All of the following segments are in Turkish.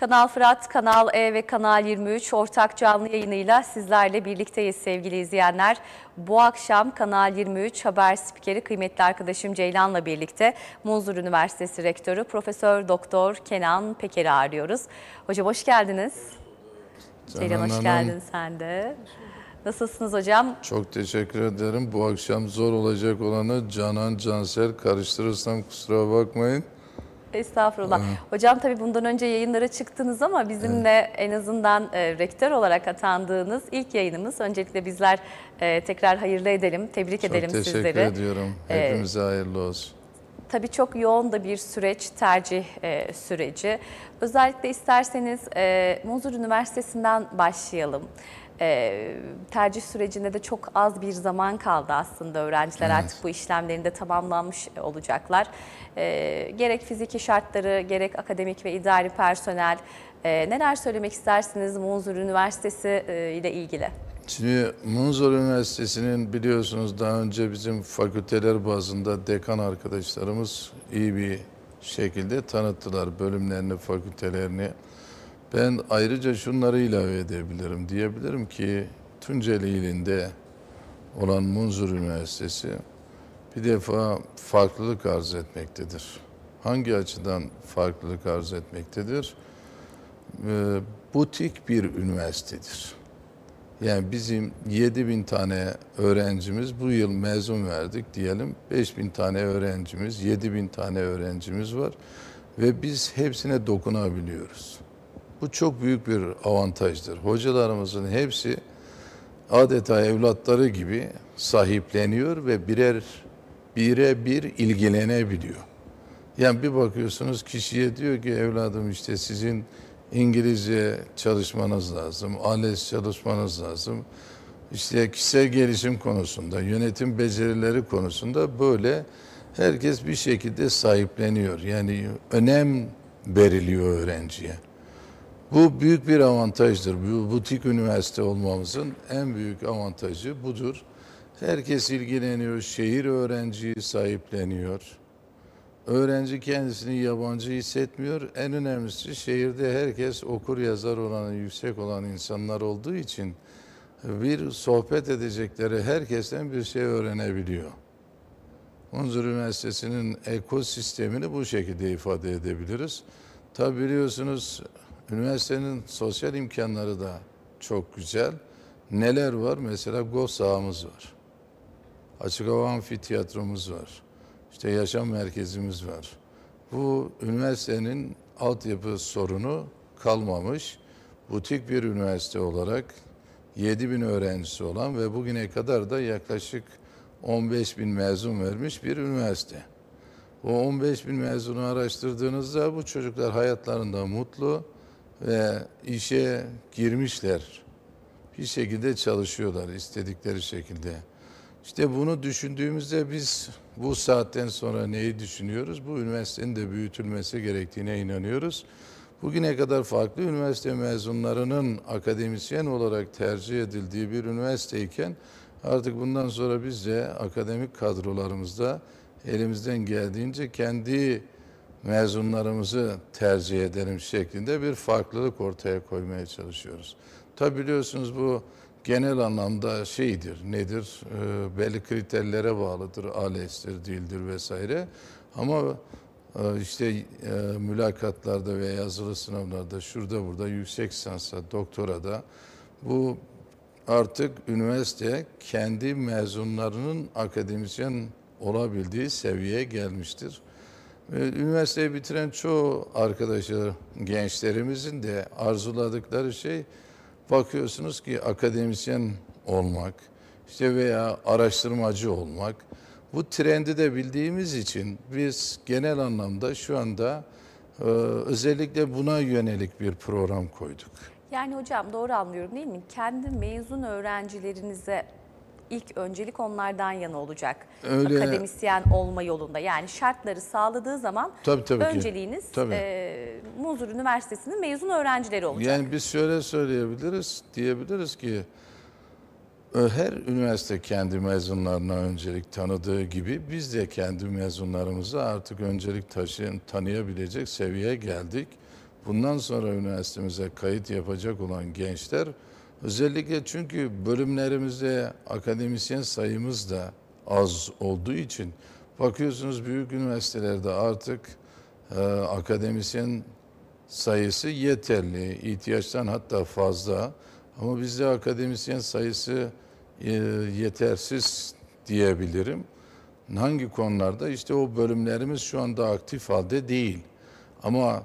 Kanal Fırat, Kanal E ve Kanal 23 ortak canlı yayınıyla sizlerle birlikteyiz sevgili izleyenler. Bu akşam Kanal 23 haber spikeri kıymetli arkadaşım Ceylan'la birlikte Munzur Üniversitesi Rektörü Profesör Doktor Kenan Peker'i arıyoruz. Hocam hoş geldiniz. Canan Ceylan hoş geldin Hanım. sen de. Nasılsınız hocam? Çok teşekkür ederim. Bu akşam zor olacak olanı Canan Canser karıştırırsam kusura bakmayın. Estağfurullah. Hı. Hocam tabii bundan önce yayınlara çıktınız ama bizimle evet. en azından e, rektör olarak atandığınız ilk yayınımız. Öncelikle bizler e, tekrar hayırlı edelim, tebrik Çok edelim sizleri. Çok teşekkür ediyorum. E, Hepimize ee, hayırlı olsun. Tabii çok yoğun da bir süreç, tercih e, süreci. Özellikle isterseniz e, Muzur Üniversitesi'nden başlayalım. Ee, tercih sürecinde de çok az bir zaman kaldı aslında öğrenciler evet. artık bu işlemlerinde tamamlanmış olacaklar. Ee, gerek fiziki şartları gerek akademik ve idari personel ee, neler söylemek istersiniz Munzur Üniversitesi e, ile ilgili? Şimdi Munzur Üniversitesi'nin biliyorsunuz daha önce bizim fakülteler bazında dekan arkadaşlarımız iyi bir şekilde tanıttılar bölümlerini, fakültelerini. Ben ayrıca şunları ilave edebilirim. Diyebilirim ki Tunceli ilinde olan Munzur Üniversitesi bir defa farklılık arz etmektedir. Hangi açıdan farklılık arz etmektedir? E, butik bir üniversitedir. Yani bizim 7 bin tane öğrencimiz bu yıl mezun verdik diyelim. 5 bin tane öğrencimiz, 7 bin tane öğrencimiz var ve biz hepsine dokunabiliyoruz. Bu çok büyük bir avantajdır. Hocalarımızın hepsi adeta evlatları gibi sahipleniyor ve birer bir ilgilenebiliyor. Yani bir bakıyorsunuz kişiye diyor ki evladım işte sizin İngilizce çalışmanız lazım, ALES çalışmanız lazım. İşte kişisel gelişim konusunda, yönetim becerileri konusunda böyle herkes bir şekilde sahipleniyor. Yani önem veriliyor öğrenciye. Bu büyük bir avantajdır. Bu butik üniversite olmamızın en büyük avantajı budur. Herkes ilgileniyor, şehir öğrenciyi sahipleniyor. Öğrenci kendisini yabancı hissetmiyor. En önemlisi şehirde herkes okur yazar olan, yüksek olan insanlar olduğu için bir sohbet edecekleri herkesten bir şey öğrenebiliyor. Munzur Üniversitesi'nin ekosistemini bu şekilde ifade edebiliriz. Tabi biliyorsunuz Üniversitenin sosyal imkanları da çok güzel. Neler var? Mesela golf sahamız var. Açık hava amfiteyatromuz var. İşte yaşam merkezimiz var. Bu üniversitenin altyapı sorunu kalmamış. Butik bir üniversite olarak 7 bin öğrencisi olan ve bugüne kadar da yaklaşık 15 bin mezun vermiş bir üniversite. Bu 15 bin mezunu araştırdığınızda bu çocuklar hayatlarında mutlu, ve işe girmişler. Bir şekilde çalışıyorlar istedikleri şekilde. İşte bunu düşündüğümüzde biz bu saatten sonra neyi düşünüyoruz? Bu üniversitenin de büyütülmesi gerektiğine inanıyoruz. Bugüne kadar farklı üniversite mezunlarının akademisyen olarak tercih edildiği bir üniversiteyken artık bundan sonra biz de akademik kadrolarımızda elimizden geldiğince kendi mezunlarımızı tercih edelim şeklinde bir farklılık ortaya koymaya çalışıyoruz. Tabi biliyorsunuz bu genel anlamda şeydir, nedir? E, belli kriterlere bağlıdır, ALES'tir, dildir vesaire. Ama e, işte e, mülakatlarda veya yazılı sınavlarda, şurada burada, yüksek sansa, da bu artık üniversite kendi mezunlarının akademisyen olabildiği seviyeye gelmiştir. Ee, üniversiteyi bitiren çoğu arkadaşlar, gençlerimizin de arzuladıkları şey bakıyorsunuz ki akademisyen olmak işte veya araştırmacı olmak. Bu trendi de bildiğimiz için biz genel anlamda şu anda e, özellikle buna yönelik bir program koyduk. Yani hocam doğru anlıyorum değil mi? Kendi mezun öğrencilerinize ilk öncelik onlardan yana olacak. Öyle. Akademisyen olma yolunda yani şartları sağladığı zaman tabii, tabii önceliğiniz Tabii. E, Muzur Üniversitesi'nin mezun öğrencileri olacak. Yani biz şöyle söyleyebiliriz, diyebiliriz ki e, her üniversite kendi mezunlarına öncelik tanıdığı gibi biz de kendi mezunlarımıza artık öncelik taşıyan, tanıyabilecek seviyeye geldik. Bundan sonra üniversitemize kayıt yapacak olan gençler Özellikle çünkü bölümlerimizde akademisyen sayımız da az olduğu için bakıyorsunuz büyük üniversitelerde artık e, akademisyen sayısı yeterli, ihtiyaçtan hatta fazla. Ama bizde akademisyen sayısı e, yetersiz diyebilirim. Hangi konularda? İşte o bölümlerimiz şu anda aktif halde değil. Ama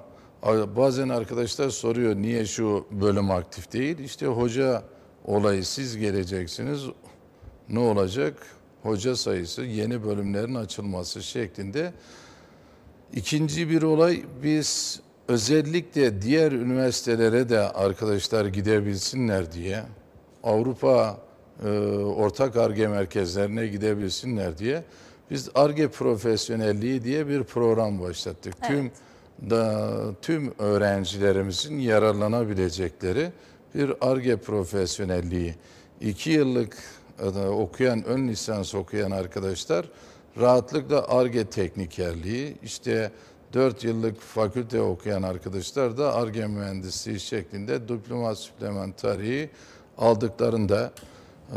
Bazen arkadaşlar soruyor niye şu bölüm aktif değil? İşte hoca olayı siz geleceksiniz. Ne olacak? Hoca sayısı, yeni bölümlerin açılması şeklinde. İkinci bir olay biz özellikle diğer üniversitelere de arkadaşlar gidebilsinler diye Avrupa e, ortak ARGE merkezlerine gidebilsinler diye biz ARGE profesyonelliği diye bir program başlattık. Evet. Tüm da tüm öğrencilerimizin yararlanabilecekleri bir ARGE profesyonelliği. iki yıllık e, okuyan, ön lisans okuyan arkadaşlar rahatlıkla ARGE teknikerliği, işte dört yıllık fakülte okuyan arkadaşlar da ARGE mühendisliği şeklinde diploma süplementariyi aldıklarında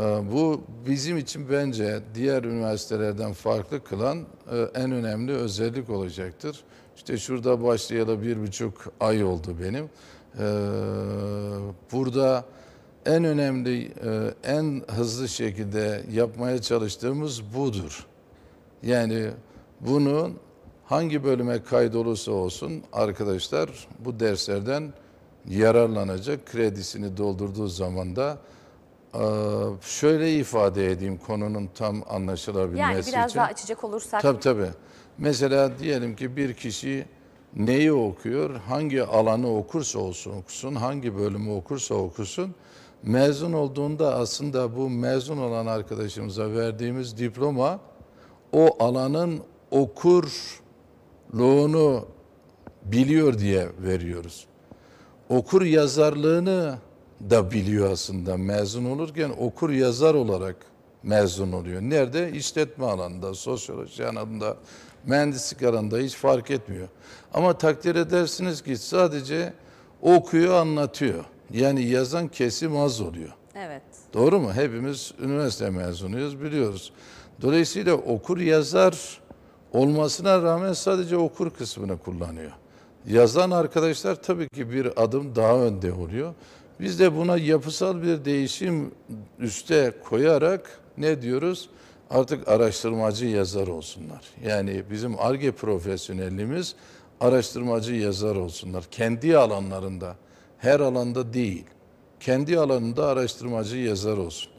e, bu bizim için bence diğer üniversitelerden farklı kılan e, en önemli özellik olacaktır. İşte şurada başlayalı bir buçuk ay oldu benim. Ee, burada en önemli, e, en hızlı şekilde yapmaya çalıştığımız budur. Yani bunun hangi bölüme kaydolursa olsun arkadaşlar bu derslerden yararlanacak. Kredisini doldurduğu zaman da e, şöyle ifade edeyim konunun tam anlaşılabilmesi için. Yani biraz için. daha açacak olursak. Tabii tabii. Mesela diyelim ki bir kişi neyi okuyor, hangi alanı okursa olsun okusun, hangi bölümü okursa okusun, mezun olduğunda aslında bu mezun olan arkadaşımıza verdiğimiz diploma o alanın okurluğunu biliyor diye veriyoruz. Okur yazarlığını da biliyor aslında mezun olurken okur yazar olarak mezun oluyor. Nerede? İşletme alanında, sosyoloji alanında, mühendislik alanında hiç fark etmiyor. Ama takdir edersiniz ki sadece okuyor, anlatıyor. Yani yazan kesim az oluyor. Evet. Doğru mu? Hepimiz üniversite mezunuyuz, biliyoruz. Dolayısıyla okur yazar olmasına rağmen sadece okur kısmını kullanıyor. Yazan arkadaşlar tabii ki bir adım daha önde oluyor. Biz de buna yapısal bir değişim üste koyarak ne diyoruz? artık araştırmacı yazar olsunlar. Yani bizim ARGE profesyonelliğimiz araştırmacı yazar olsunlar. Kendi alanlarında, her alanda değil. Kendi alanında araştırmacı yazar olsun.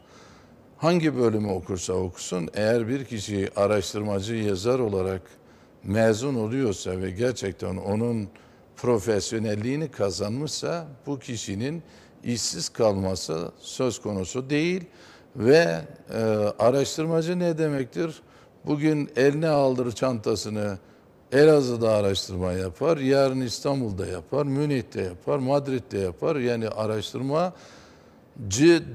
Hangi bölümü okursa okusun, eğer bir kişi araştırmacı yazar olarak mezun oluyorsa ve gerçekten onun profesyonelliğini kazanmışsa bu kişinin işsiz kalması söz konusu değil. Ve e, araştırmacı ne demektir? Bugün eline aldır çantasını Elazığ'da araştırma yapar, yarın İstanbul'da yapar, Münih'te yapar, Madrid'de yapar. Yani araştırma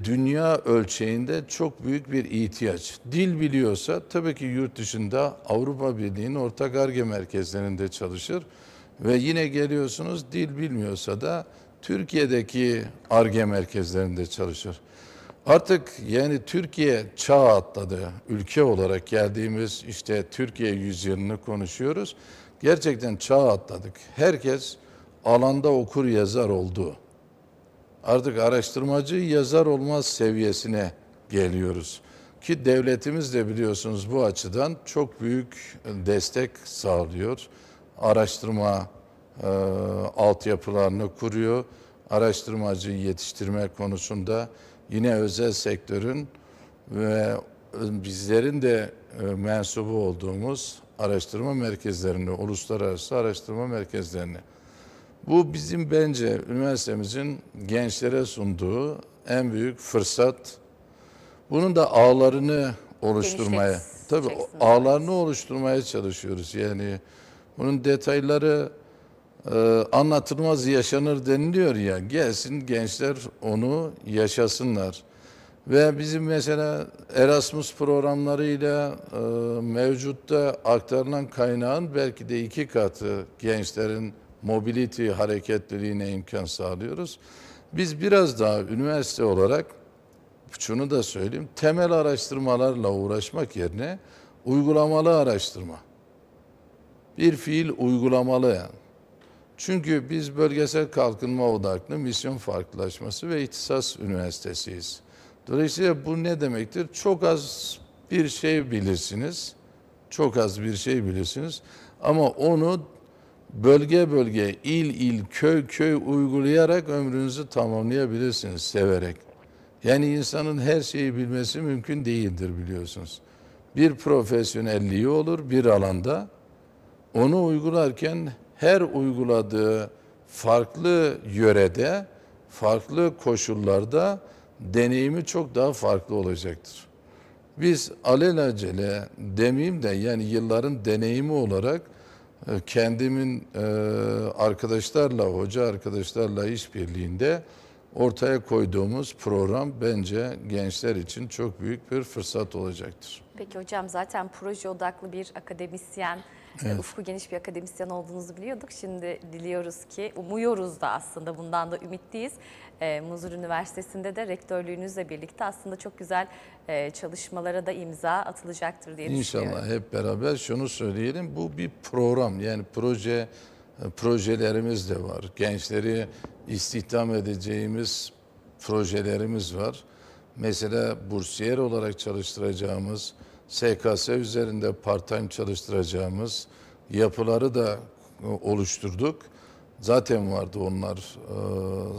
dünya ölçeğinde çok büyük bir ihtiyaç. Dil biliyorsa tabii ki yurt dışında Avrupa Birliği'nin ortak arge merkezlerinde çalışır. Ve yine geliyorsunuz dil bilmiyorsa da Türkiye'deki arge merkezlerinde çalışır. Artık yani Türkiye çağ atladı. Ülke olarak geldiğimiz işte Türkiye yüzyılını konuşuyoruz. Gerçekten çağ atladık. Herkes alanda okur yazar oldu. Artık araştırmacı yazar olmaz seviyesine geliyoruz. Ki devletimiz de biliyorsunuz bu açıdan çok büyük destek sağlıyor. Araştırma e, altyapılarını kuruyor. Araştırmacı yetiştirme konusunda yine özel sektörün ve bizlerin de e, mensubu olduğumuz araştırma merkezlerini, uluslararası araştırma merkezlerini. Bu bizim bence üniversitemizin gençlere sunduğu en büyük fırsat. Bunun da ağlarını oluşturmaya, tabii ağlarını oluşturmaya çalışıyoruz. Yani bunun detayları e, anlatılmaz yaşanır deniliyor ya gelsin gençler onu yaşasınlar. Ve bizim mesela Erasmus programlarıyla e, mevcutta aktarılan kaynağın belki de iki katı gençlerin mobility hareketliliğine imkan sağlıyoruz. Biz biraz daha üniversite olarak şunu da söyleyeyim. Temel araştırmalarla uğraşmak yerine uygulamalı araştırma. Bir fiil uygulamalı yani çünkü biz bölgesel kalkınma odaklı misyon farklılaşması ve ihtisas üniversitesiyiz. Dolayısıyla bu ne demektir? Çok az bir şey bilirsiniz. Çok az bir şey bilirsiniz. Ama onu bölge bölge, il il, köy köy uygulayarak ömrünüzü tamamlayabilirsiniz severek. Yani insanın her şeyi bilmesi mümkün değildir biliyorsunuz. Bir profesyonelliği olur bir alanda. Onu uygularken her uyguladığı farklı yörede, farklı koşullarda deneyimi çok daha farklı olacaktır. Biz alelacele demeyeyim de yani yılların deneyimi olarak e, kendimin e, arkadaşlarla, hoca arkadaşlarla işbirliğinde ortaya koyduğumuz program bence gençler için çok büyük bir fırsat olacaktır. Peki hocam zaten proje odaklı bir akademisyen evet. ufku geniş bir akademisyen olduğunuzu biliyorduk. Şimdi diliyoruz ki, umuyoruz da aslında bundan da ümitliyiz. E, Muzur Üniversitesi'nde de rektörlüğünüzle birlikte aslında çok güzel e, çalışmalara da imza atılacaktır diye İnşallah düşünüyorum. hep beraber şunu söyleyelim. Bu bir program yani proje e, projelerimiz de var. Gençleri istihdam edeceğimiz projelerimiz var. Mesela bursiyer olarak çalıştıracağımız SKS üzerinde part-time çalıştıracağımız yapıları da e, oluşturduk. Zaten vardı onlar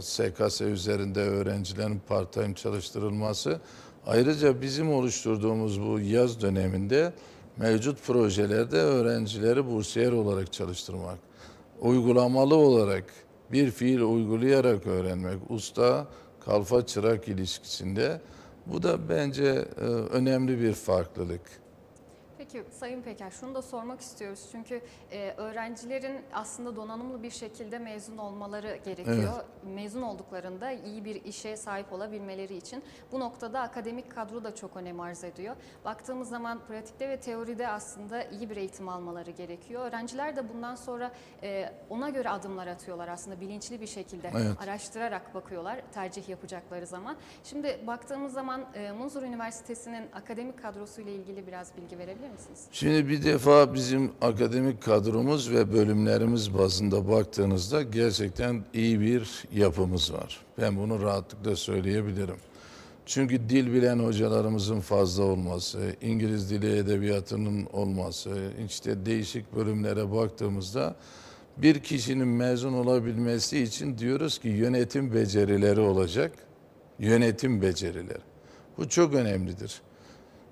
SKS e, üzerinde öğrencilerin part-time çalıştırılması. Ayrıca bizim oluşturduğumuz bu yaz döneminde mevcut projelerde öğrencileri bursiyer olarak çalıştırmak, uygulamalı olarak bir fiil uygulayarak öğrenmek, usta kalfa çırak ilişkisinde bu da bence e, önemli bir farklılık. Peki Sayın Peker şunu da sormak istiyoruz. Çünkü e, öğrencilerin aslında donanımlı bir şekilde mezun olmaları gerekiyor. Evet. Mezun olduklarında iyi bir işe sahip olabilmeleri için. Bu noktada akademik kadro da çok önem arz ediyor. Baktığımız zaman pratikte ve teoride aslında iyi bir eğitim almaları gerekiyor. Öğrenciler de bundan sonra e, ona göre adımlar atıyorlar aslında bilinçli bir şekilde evet. araştırarak bakıyorlar tercih yapacakları zaman. Şimdi baktığımız zaman e, Munzur Üniversitesi'nin akademik kadrosuyla ilgili biraz bilgi verebilir misiniz? misiniz? Şimdi bir defa bizim akademik kadromuz ve bölümlerimiz bazında baktığınızda gerçekten iyi bir yapımız var. Ben bunu rahatlıkla söyleyebilirim. Çünkü dil bilen hocalarımızın fazla olması, İngiliz dili edebiyatının olması, işte değişik bölümlere baktığımızda bir kişinin mezun olabilmesi için diyoruz ki yönetim becerileri olacak. Yönetim becerileri. Bu çok önemlidir.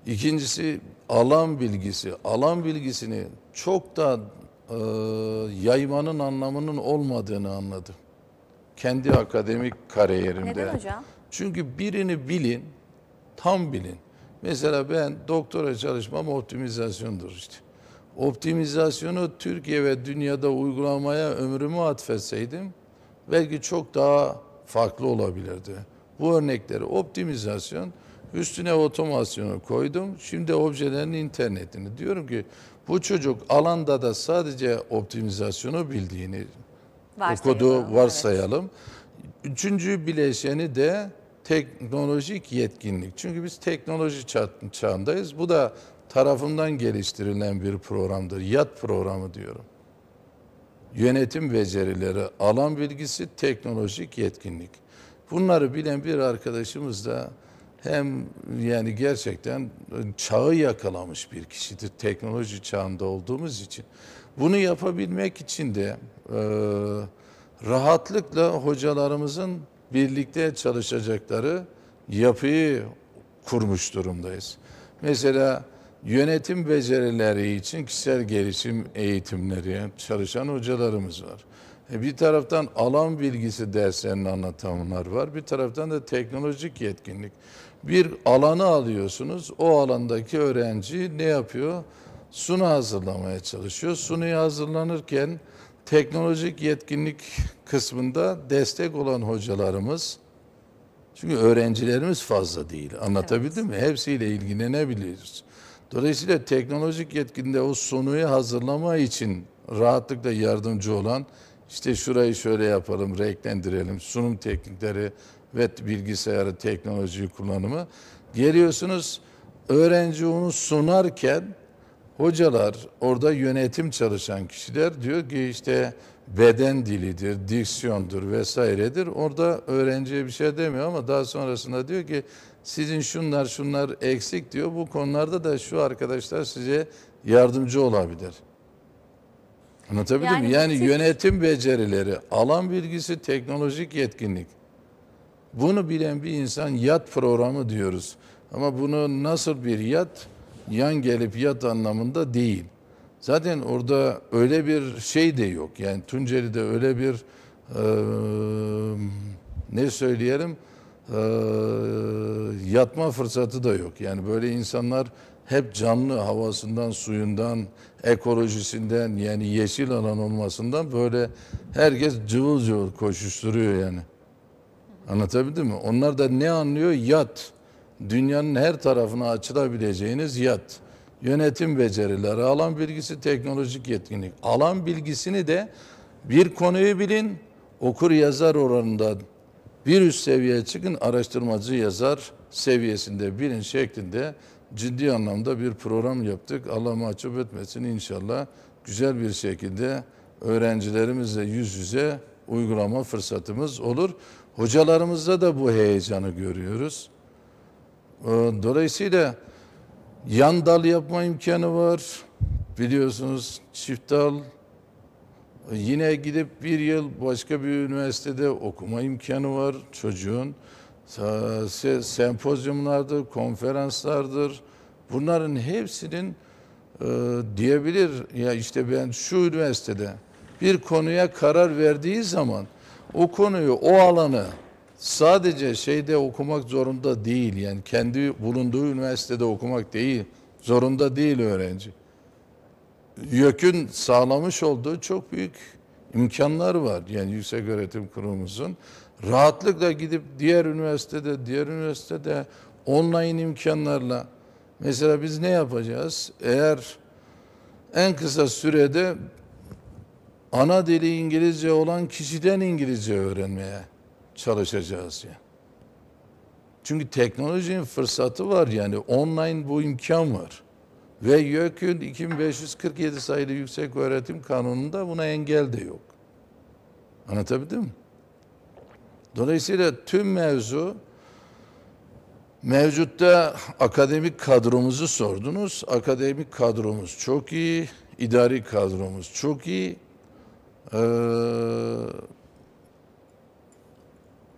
İkincisi alan bilgisi. Alan bilgisini çok da e, yaymanın anlamının olmadığını anladım. Kendi akademik kariyerimde. Neden hocam? Çünkü birini bilin, tam bilin. Mesela ben doktora çalışmam optimizasyondur işte. Optimizasyonu Türkiye ve dünyada uygulamaya ömrümü atfetseydim belki çok daha farklı olabilirdi. Bu örnekleri optimizasyon Üstüne otomasyonu koydum. Şimdi objelerin internetini. Diyorum ki bu çocuk alanda da sadece optimizasyonu bildiğini varsayalım, okudu varsayalım. Evet. Üçüncü bileşeni de teknolojik yetkinlik. Çünkü biz teknoloji ça çağındayız. Bu da tarafından geliştirilen bir programdır. YAT programı diyorum. Yönetim becerileri, alan bilgisi, teknolojik yetkinlik. Bunları bilen bir arkadaşımız da hem yani gerçekten çağı yakalamış bir kişidir. Teknoloji çağında olduğumuz için. Bunu yapabilmek için de e, rahatlıkla hocalarımızın birlikte çalışacakları yapıyı kurmuş durumdayız. Mesela yönetim becerileri için kişisel gelişim eğitimleri çalışan hocalarımız var. E, bir taraftan alan bilgisi derslerini anlatanlar var. Bir taraftan da teknolojik yetkinlik bir alanı alıyorsunuz. O alandaki öğrenci ne yapıyor? Sunu hazırlamaya çalışıyor. sunuyu hazırlanırken teknolojik yetkinlik kısmında destek olan hocalarımız çünkü öğrencilerimiz fazla değil. Anlatabildim evet. mi? Hepsiyle ilgilenebiliriz. Dolayısıyla teknolojik yetkinde o sunuyu hazırlama için rahatlıkla yardımcı olan işte şurayı şöyle yapalım, renklendirelim, sunum teknikleri ve bilgisayarı, teknolojiyi kullanımı. Geliyorsunuz öğrenci onu sunarken hocalar, orada yönetim çalışan kişiler diyor ki işte beden dilidir, diksiyondur vesairedir. Orada öğrenciye bir şey demiyor ama daha sonrasında diyor ki sizin şunlar şunlar eksik diyor. Bu konularda da şu arkadaşlar size yardımcı olabilir. Anlatabildim yani mi? Yani yönetim becerileri, alan bilgisi, teknolojik yetkinlik. Bunu bilen bir insan yat programı diyoruz. Ama bunu nasıl bir yat? Yan gelip yat anlamında değil. Zaten orada öyle bir şey de yok. Yani Tunceli'de öyle bir e, ne söyleyelim e, yatma fırsatı da yok. Yani böyle insanlar hep canlı havasından, suyundan, ekolojisinden yani yeşil alan olmasından böyle herkes cıvıl cıvıl koşuşturuyor yani. Anlatabildim mi? Onlar da ne anlıyor? Yat. Dünyanın her tarafına açılabileceğiniz yat. Yönetim becerileri, alan bilgisi, teknolojik yetkinlik. Alan bilgisini de bir konuyu bilin, okur yazar oranında bir üst seviyeye çıkın, araştırmacı yazar seviyesinde bilin şeklinde ciddi anlamda bir program yaptık. Allah mahcup etmesin inşallah güzel bir şekilde öğrencilerimizle yüz yüze uygulama fırsatımız olur. Hocalarımızda da bu heyecanı görüyoruz. Ee, dolayısıyla yan dal yapma imkanı var. Biliyorsunuz çift dal. E, yine gidip bir yıl başka bir üniversitede okuma imkanı var çocuğun. Sempozyumlardır, konferanslardır. Bunların hepsinin e, diyebilir ya işte ben şu üniversitede bir konuya karar verdiği zaman o konuyu, o alanı sadece şeyde okumak zorunda değil. Yani kendi bulunduğu üniversitede okumak değil. Zorunda değil öğrenci. YÖK'ün sağlamış olduğu çok büyük imkanlar var. Yani Yüksek Öğretim Kurumumuzun rahatlıkla gidip diğer üniversitede, diğer üniversitede online imkanlarla mesela biz ne yapacağız? Eğer en kısa sürede ana dili İngilizce olan kişiden İngilizce öğrenmeye çalışacağız yani. Çünkü teknolojinin fırsatı var yani online bu imkan var. Ve YÖK'ün 2547 sayılı Yüksek Öğretim Kanunu'nda buna engel de yok. Anlatabildim mi? Dolayısıyla tüm mevzu mevcutta akademik kadromuzu sordunuz. Akademik kadromuz çok iyi, idari kadromuz çok iyi. Ee,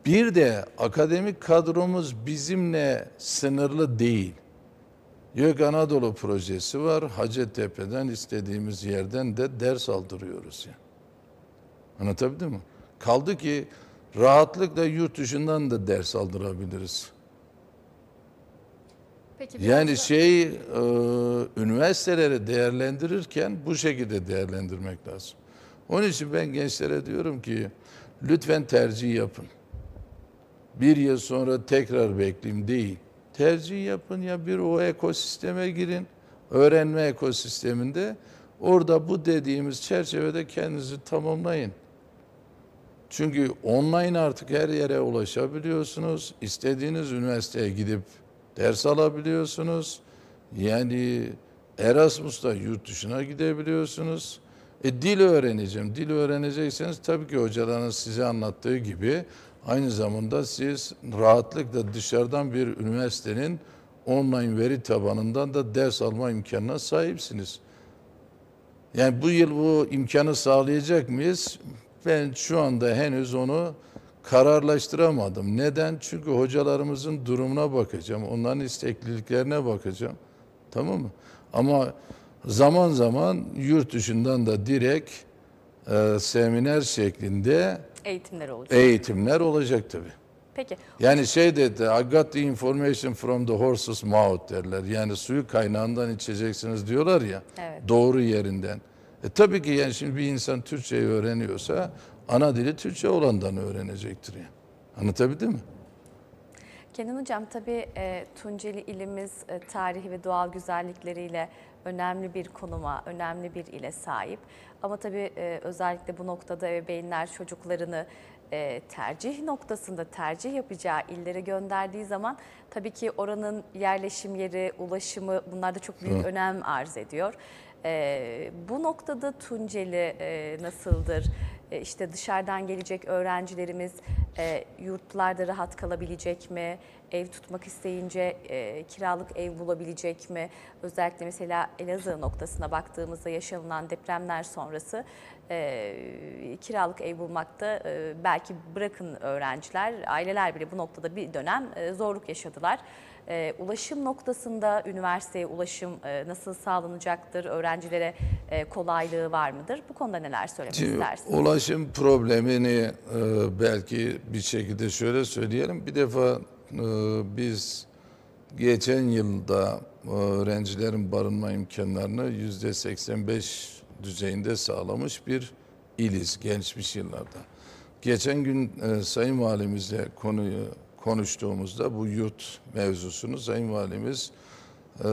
bir de akademik kadromuz bizimle sınırlı değil. YÖK Anadolu projesi var. Hacettepe'den istediğimiz yerden de ders aldırıyoruz. Yani. Anlatabildim mi? Kaldı ki rahatlıkla yurt dışından da ders aldırabiliriz. Peki, yani şey e, üniversiteleri değerlendirirken bu şekilde değerlendirmek lazım. Onun için ben gençlere diyorum ki lütfen tercih yapın. Bir yıl sonra tekrar bekleyeyim değil. Tercih yapın ya bir o ekosisteme girin. Öğrenme ekosisteminde orada bu dediğimiz çerçevede kendinizi tamamlayın. Çünkü online artık her yere ulaşabiliyorsunuz. İstediğiniz üniversiteye gidip ders alabiliyorsunuz. Yani Erasmus'ta yurt dışına gidebiliyorsunuz. E, dil öğreneceğim. Dil öğrenecekseniz tabii ki hocaların size anlattığı gibi aynı zamanda siz rahatlıkla dışarıdan bir üniversitenin online veri tabanından da ders alma imkanına sahipsiniz. Yani bu yıl bu imkanı sağlayacak mıyız? Ben şu anda henüz onu kararlaştıramadım. Neden? Çünkü hocalarımızın durumuna bakacağım. Onların istekliliklerine bakacağım. Tamam mı? Ama zaman zaman yurt dışından da direkt e, seminer şeklinde eğitimler olacak. Eğitimler olacak tabii. Peki. Yani şey dedi, I got the information from the horse's mouth derler. Yani suyu kaynağından içeceksiniz diyorlar ya. Evet. Doğru yerinden. E tabii ki yani şimdi bir insan Türkçeyi öğreniyorsa ana dili Türkçe olandan öğrenecektir yani. Anlatabildim mi? Kenan Hocam tabii e, Tunceli ilimiz e, tarihi ve doğal güzellikleriyle önemli bir konuma, önemli bir ile sahip. Ama tabii e, özellikle bu noktada ebeveynler çocuklarını e, tercih noktasında tercih yapacağı illere gönderdiği zaman tabii ki oranın yerleşim yeri, ulaşımı bunlar da çok büyük Hı. önem arz ediyor. E, bu noktada Tunceli nasıldır? E, işte dışarıdan gelecek öğrencilerimiz e, yurtlarda rahat kalabilecek mi? Ev tutmak isteyince e, kiralık ev bulabilecek mi? Özellikle mesela Elazığ noktasına baktığımızda yaşanılan depremler sonrası kiralık ev bulmakta belki bırakın öğrenciler, aileler bile bu noktada bir dönem zorluk yaşadılar e, ulaşım noktasında üniversiteye ulaşım e, nasıl sağlanacaktır? Öğrencilere e, kolaylığı var mıdır? Bu konuda neler söylemek istersiniz? Ulaşım problemini e, belki bir şekilde şöyle söyleyelim. Bir defa e, biz geçen yılda e, öğrencilerin barınma imkanlarını yüzde 85 düzeyinde sağlamış bir iliz gelmiş yıllarda. Geçen gün e, Sayın Valimizle konuyu konuştuğumuzda bu yurt mevzusunu Sayın Valimiz e,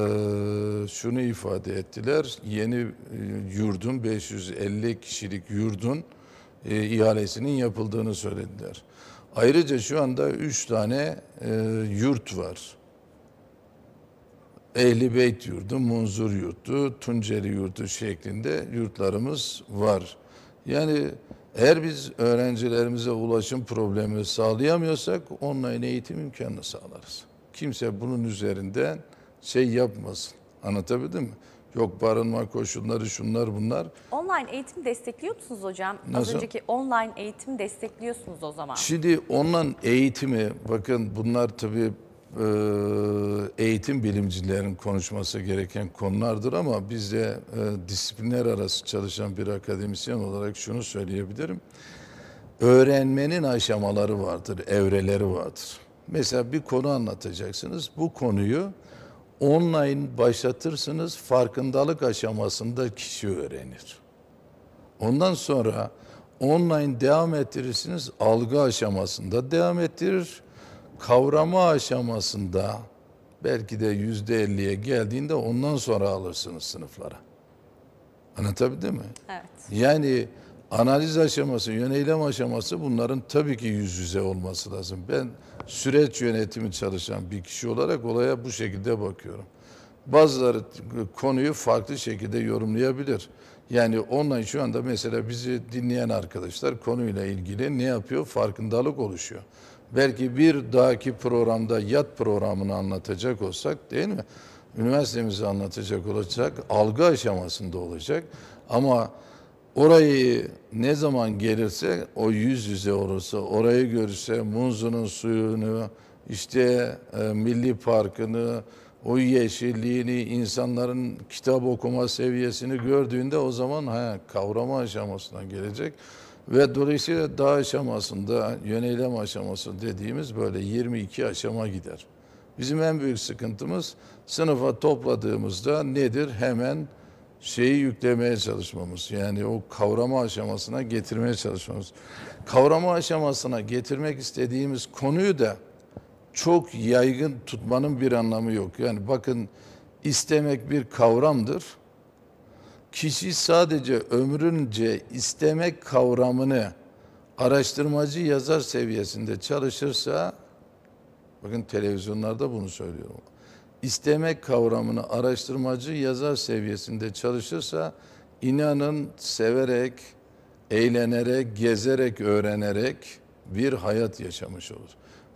şunu ifade ettiler. Yeni e, yurdun 550 kişilik yurdun e, ihalesinin yapıldığını söylediler. Ayrıca şu anda 3 tane e, yurt var. Ehli Beyt yurdu, Munzur yurdu, Tunceli yurdu şeklinde yurtlarımız var. Yani eğer biz öğrencilerimize ulaşım problemi sağlayamıyorsak online eğitim imkanını sağlarız. Kimse bunun üzerinden şey yapmasın. Anlatabildim mi? Yok barınma koşulları şunlar bunlar. Online eğitim destekliyor musunuz hocam? Nasıl? Az önceki online eğitim destekliyorsunuz o zaman. Şimdi online eğitimi bakın bunlar tabii ee, eğitim bilimcilerin konuşması gereken konulardır ama biz de e, disiplinler arası çalışan bir akademisyen olarak şunu söyleyebilirim. Öğrenmenin aşamaları vardır, evreleri vardır. Mesela bir konu anlatacaksınız. Bu konuyu online başlatırsınız, farkındalık aşamasında kişi öğrenir. Ondan sonra online devam ettirirsiniz, algı aşamasında devam ettirir kavrama aşamasında belki de yüzde elliye geldiğinde ondan sonra alırsınız sınıflara. Anlatabildim mi? Evet. Yani analiz aşaması, yöneylem aşaması bunların tabii ki yüz yüze olması lazım. Ben süreç yönetimi çalışan bir kişi olarak olaya bu şekilde bakıyorum. Bazıları konuyu farklı şekilde yorumlayabilir. Yani online şu anda mesela bizi dinleyen arkadaşlar konuyla ilgili ne yapıyor? Farkındalık oluşuyor. Belki bir dahaki programda yat programını anlatacak olsak değil mi? Üniversitemizi anlatacak olacak, algı aşamasında olacak. Ama orayı ne zaman gelirse, o yüz yüze olursa, orayı görürse, Munzu'nun suyunu, işte e, Milli Parkı'nı, o yeşilliğini, insanların kitap okuma seviyesini gördüğünde o zaman ha, kavrama aşamasına gelecek. Ve dolayısıyla dağ aşamasında yöneylem aşaması dediğimiz böyle 22 aşama gider. Bizim en büyük sıkıntımız sınıfa topladığımızda nedir hemen şeyi yüklemeye çalışmamız. Yani o kavrama aşamasına getirmeye çalışmamız. Kavrama aşamasına getirmek istediğimiz konuyu da çok yaygın tutmanın bir anlamı yok. Yani bakın istemek bir kavramdır kişi sadece ömrünce istemek kavramını araştırmacı yazar seviyesinde çalışırsa bakın televizyonlarda bunu söylüyorum. İstemek kavramını araştırmacı yazar seviyesinde çalışırsa inanın severek, eğlenerek, gezerek, öğrenerek bir hayat yaşamış olur.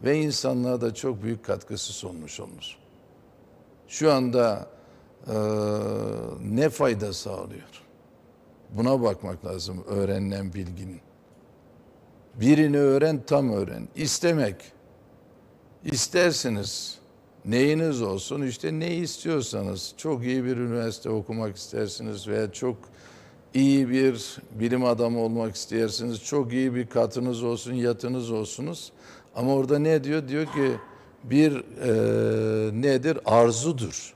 Ve insanlığa da çok büyük katkısı sunmuş olur. Şu anda e, ne fayda sağlıyor? Buna bakmak lazım öğrenilen bilginin. Birini öğren tam öğren. İstemek. İstersiniz. Neyiniz olsun işte ne istiyorsanız çok iyi bir üniversite okumak istersiniz veya çok iyi bir bilim adamı olmak istersiniz. Çok iyi bir katınız olsun, yatınız olsunuz. Ama orada ne diyor? Diyor ki bir e, nedir? Arzudur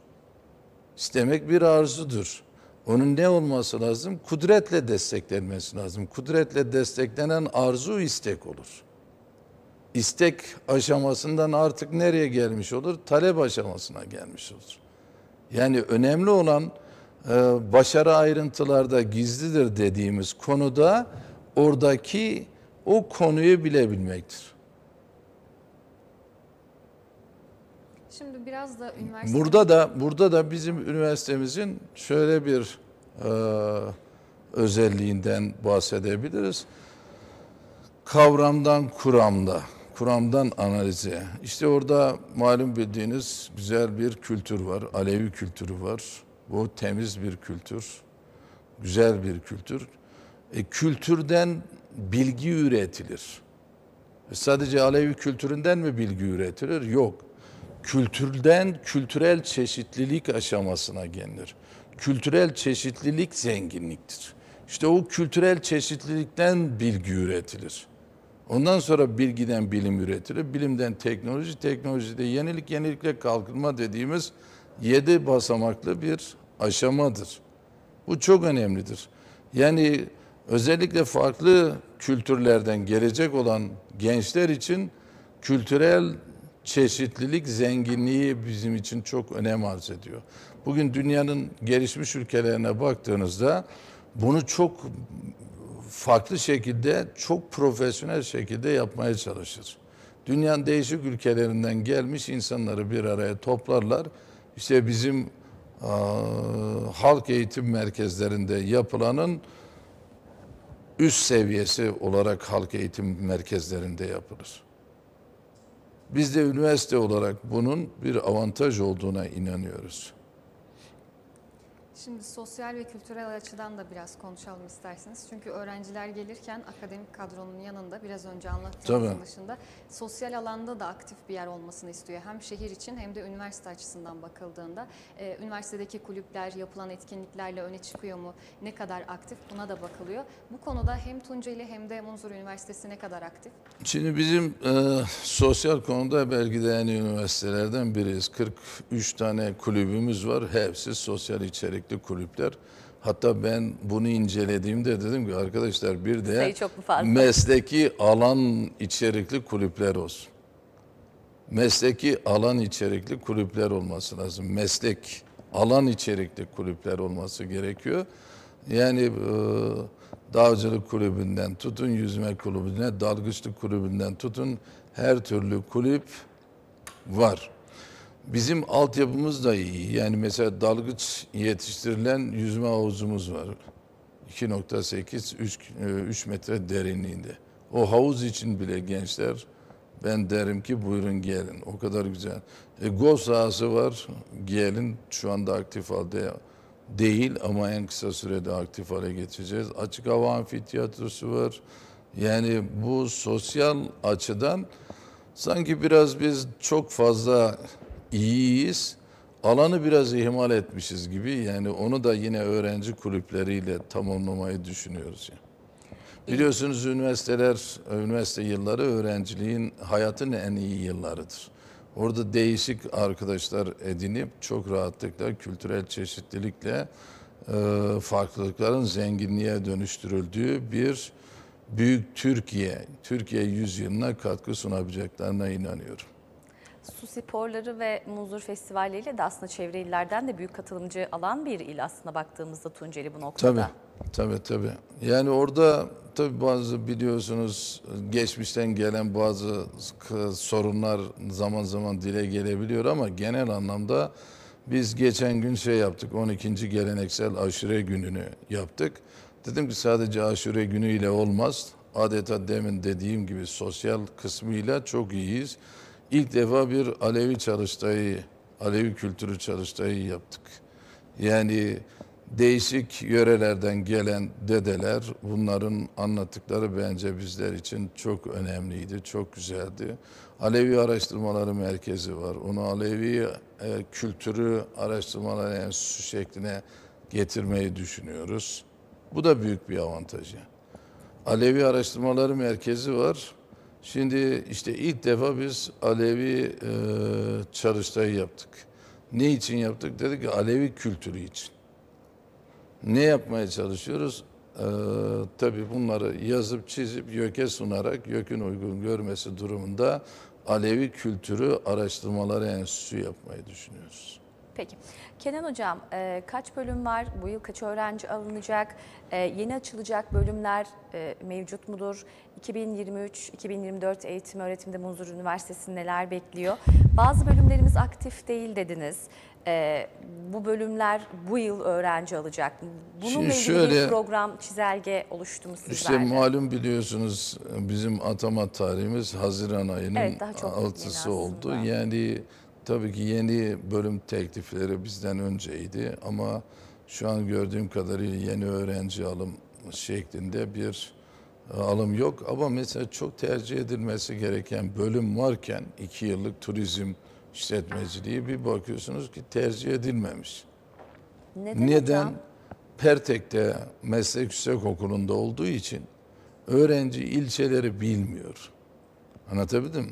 istemek bir arzudur. Onun ne olması lazım? Kudretle desteklenmesi lazım. Kudretle desteklenen arzu istek olur. İstek aşamasından artık nereye gelmiş olur? Talep aşamasına gelmiş olur. Yani önemli olan e, başarı ayrıntılarda gizlidir dediğimiz konuda oradaki o konuyu bilebilmektir. biraz da üniversite... Burada da burada da bizim üniversitemizin şöyle bir e, özelliğinden bahsedebiliriz. Kavramdan kuramda, kuramdan analize. İşte orada malum bildiğiniz güzel bir kültür var, Alevi kültürü var. Bu temiz bir kültür, güzel bir kültür. E, kültürden bilgi üretilir. E, sadece Alevi kültüründen mi bilgi üretilir? Yok kültürden kültürel çeşitlilik aşamasına gelir. Kültürel çeşitlilik zenginliktir. İşte o kültürel çeşitlilikten bilgi üretilir. Ondan sonra bilgiden bilim üretilir. Bilimden teknoloji, teknolojide yenilik, yenilikle kalkınma dediğimiz yedi basamaklı bir aşamadır. Bu çok önemlidir. Yani özellikle farklı kültürlerden gelecek olan gençler için kültürel çeşitlilik, zenginliği bizim için çok önem arz ediyor. Bugün dünyanın gelişmiş ülkelerine baktığınızda bunu çok farklı şekilde, çok profesyonel şekilde yapmaya çalışır. Dünyanın değişik ülkelerinden gelmiş insanları bir araya toplarlar. İşte bizim e, halk eğitim merkezlerinde yapılanın üst seviyesi olarak halk eğitim merkezlerinde yapılır. Biz de üniversite olarak bunun bir avantaj olduğuna inanıyoruz. Şimdi sosyal ve kültürel açıdan da biraz konuşalım isterseniz. Çünkü öğrenciler gelirken akademik kadronun yanında biraz önce anlattığımız dışında sosyal alanda da aktif bir yer olmasını istiyor. Hem şehir için hem de üniversite açısından bakıldığında e, üniversitedeki kulüpler yapılan etkinliklerle öne çıkıyor mu? Ne kadar aktif? Buna da bakılıyor. Bu konuda hem Tunceli hem de Munzur Üniversitesi ne kadar aktif? Şimdi bizim e, sosyal konuda belki de en üniversitelerden biriyiz. 43 tane kulübümüz var. Hepsi sosyal içerikli çeşitli kulüpler. Hatta ben bunu incelediğimde dedim ki arkadaşlar bir de mesleki alan içerikli kulüpler olsun. Mesleki alan içerikli kulüpler olması lazım. Meslek alan içerikli kulüpler olması gerekiyor. Yani e, dağcılık kulübünden tutun yüzme kulübüne, dalgıçlık kulübünden tutun her türlü kulüp var. Bizim altyapımız da iyi. Yani mesela dalgıç yetiştirilen yüzme havuzumuz var. 2.8 3, 3 metre derinliğinde. O havuz için bile gençler ben derim ki buyurun gelin. O kadar güzel. E, gol sahası var. Gelin şu anda aktif halde değil ama en kısa sürede aktif hale geçeceğiz Açık hava amfitiyatrosu var. Yani bu sosyal açıdan sanki biraz biz çok fazla iyiyiz. Alanı biraz ihmal etmişiz gibi yani onu da yine öğrenci kulüpleriyle tamamlamayı düşünüyoruz. Yani. Biliyorsunuz üniversiteler, üniversite yılları öğrenciliğin hayatın en iyi yıllarıdır. Orada değişik arkadaşlar edinip çok rahatlıkla, kültürel çeşitlilikle e, farklılıkların zenginliğe dönüştürüldüğü bir büyük Türkiye, Türkiye yüzyılına katkı sunabileceklerine inanıyorum. Su sporları ve Muzur Festivali ile de aslında çevre illerden de büyük katılımcı alan bir il aslında baktığımızda Tunceli bu noktada. Tabii, tabii tabii. Yani orada tabii bazı biliyorsunuz geçmişten gelen bazı sorunlar zaman zaman dile gelebiliyor ama genel anlamda biz geçen gün şey yaptık 12. geleneksel aşure gününü yaptık. Dedim ki sadece aşure günüyle olmaz. Adeta demin dediğim gibi sosyal kısmıyla çok iyiyiz ilk defa bir Alevi çalıştayı, Alevi kültürü çalıştayı yaptık. Yani değişik yörelerden gelen dedeler bunların anlattıkları bence bizler için çok önemliydi, çok güzeldi. Alevi Araştırmaları Merkezi var. Onu Alevi e, kültürü araştırmaları enstitüsü şekline getirmeyi düşünüyoruz. Bu da büyük bir avantajı. Alevi Araştırmaları Merkezi var. Şimdi işte ilk defa biz Alevi e, çalıştayı yaptık. Ne için yaptık? Dedik ki Alevi kültürü için. Ne yapmaya çalışıyoruz? Ee, tabii bunları yazıp çizip YÖK'e sunarak YÖK'ün uygun görmesi durumunda Alevi Kültürü Araştırmaları Enstitüsü yapmayı düşünüyoruz. Peki. Kenan Hocam e, kaç bölüm var? Bu yıl kaç öğrenci alınacak? E, yeni açılacak bölümler e, mevcut mudur? 2023-2024 eğitim öğretimde Munzur Üniversitesi neler bekliyor? Bazı bölümlerimiz aktif değil dediniz. E, bu bölümler bu yıl öğrenci alacak. Bunun Şimdi ilgili bir program çizelge oluştu mu sizlerde? İşte malum biliyorsunuz bizim atama tarihimiz Haziran ayının evet, 6'sı oldu. Yani Tabii ki yeni bölüm teklifleri bizden önceydi ama şu an gördüğüm kadarıyla yeni öğrenci alım şeklinde bir e, alım yok. Ama mesela çok tercih edilmesi gereken bölüm varken iki yıllık turizm işletmeciliği bir bakıyorsunuz ki tercih edilmemiş. Neden? Neden? Pertek'te meslek yüksek okulunda olduğu için öğrenci ilçeleri bilmiyor. Anlatabildim mi?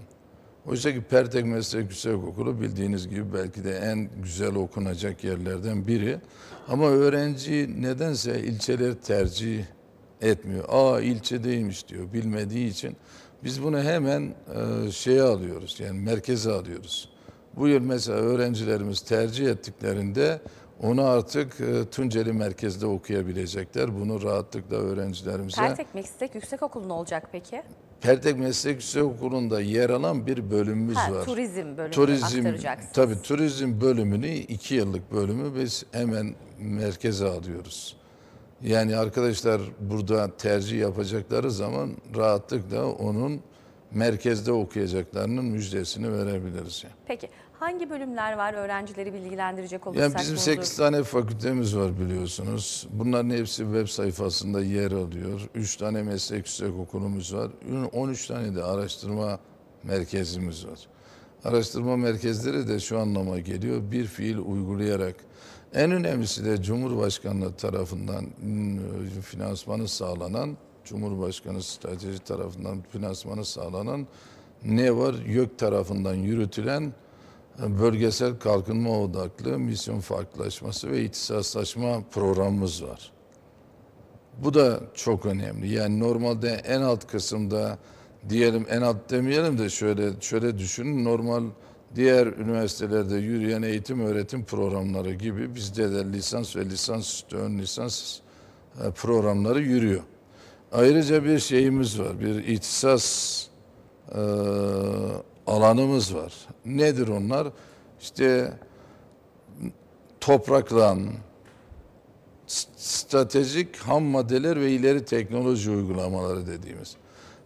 Oysa ki Pertek Meslek Yüksek Okulu bildiğiniz gibi belki de en güzel okunacak yerlerden biri. Ama öğrenci nedense ilçeleri tercih etmiyor. Aa ilçedeymiş diyor bilmediği için. Biz bunu hemen e, şeye alıyoruz yani merkeze alıyoruz. Bu yıl mesela öğrencilerimiz tercih ettiklerinde onu artık e, Tunceli merkezde okuyabilecekler. Bunu rahatlıkla öğrencilerimize... Pertek Meslek Yüksekokulu ne olacak peki? Perdek Meslek Yüksek Okulu'nda yer alan bir bölümümüz ha, var. Turizm bölümünü turizm, aktaracaksınız. Tabii turizm bölümünü, iki yıllık bölümü biz hemen merkeze alıyoruz. Yani arkadaşlar burada tercih yapacakları zaman rahatlıkla onun merkezde okuyacaklarının müjdesini verebiliriz. Yani. Peki Hangi bölümler var öğrencileri bilgilendirecek olursak? Yani bizim 8 tane fakültemiz var biliyorsunuz. Bunların hepsi web sayfasında yer alıyor. 3 tane meslek yüksek okulumuz var. 13 tane de araştırma merkezimiz var. Araştırma merkezleri de şu anlama geliyor. Bir fiil uygulayarak en önemlisi de Cumhurbaşkanlığı tarafından ıı, finansmanı sağlanan, Cumhurbaşkanı strateji tarafından finansmanı sağlanan ne var? YÖK tarafından yürütülen bölgesel kalkınma odaklı misyon farklılaşması ve ihtisaslaşma programımız var. Bu da çok önemli. Yani normalde en alt kısımda diyelim en alt demeyelim de şöyle şöyle düşünün normal diğer üniversitelerde yürüyen eğitim öğretim programları gibi bizde de lisans ve lisans ön lisans e, programları yürüyor. Ayrıca bir şeyimiz var. Bir ihtisas e, alanımız var. Nedir onlar? İşte topraklan, stratejik ham maddeler ve ileri teknoloji uygulamaları dediğimiz.